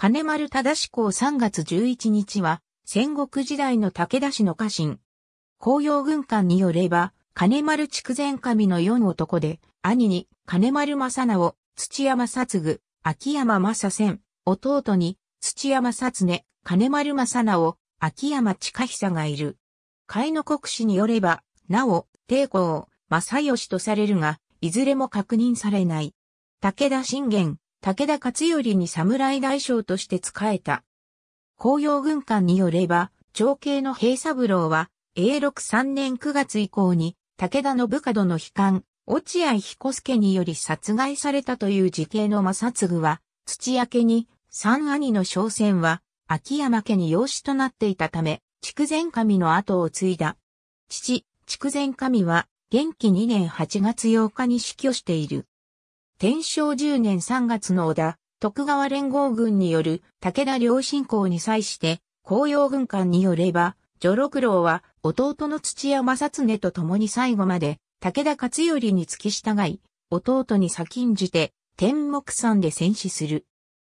金丸忠志公3月11日は、戦国時代の武田氏の家臣。紅葉軍艦によれば、金丸筑前神のの男で、兄に金丸正直、土山つぐ、秋山正仙、弟に土山つね、金丸正直、秋山近久がいる。海の国史によれば、なお、帝公、正義とされるが、いずれも確認されない。武田信玄、武田勝頼に侍大将として仕えた。紅葉軍艦によれば、長兄の平三郎は、永禄3年9月以降に、武田の部下の悲観、落合彦助により殺害されたという時系の正継は、土屋家に、三兄の商船は、秋山家に養子となっていたため、筑前神の後を継いだ。父、筑前神は、元気2年8月8日に死去している。天正十年三月の織田、徳川連合軍による武田良信仰に際して、紅葉軍艦によれば、女六郎は弟の土屋正常と共に最後まで武田勝頼に付き従い、弟に先んじて天目山で戦死する。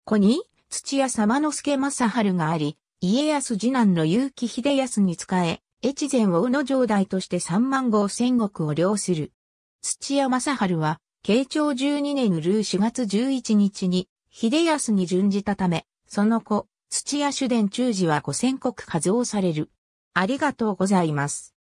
子に土屋様之助正春があり、家康次男の結城秀康に仕え、越前を宇野城代として三万五千石を領する。土屋正春は慶長12年ルー4月11日に、秀康に準じたため、その後、土屋主伝中寺は五千国数をされる。ありがとうございます。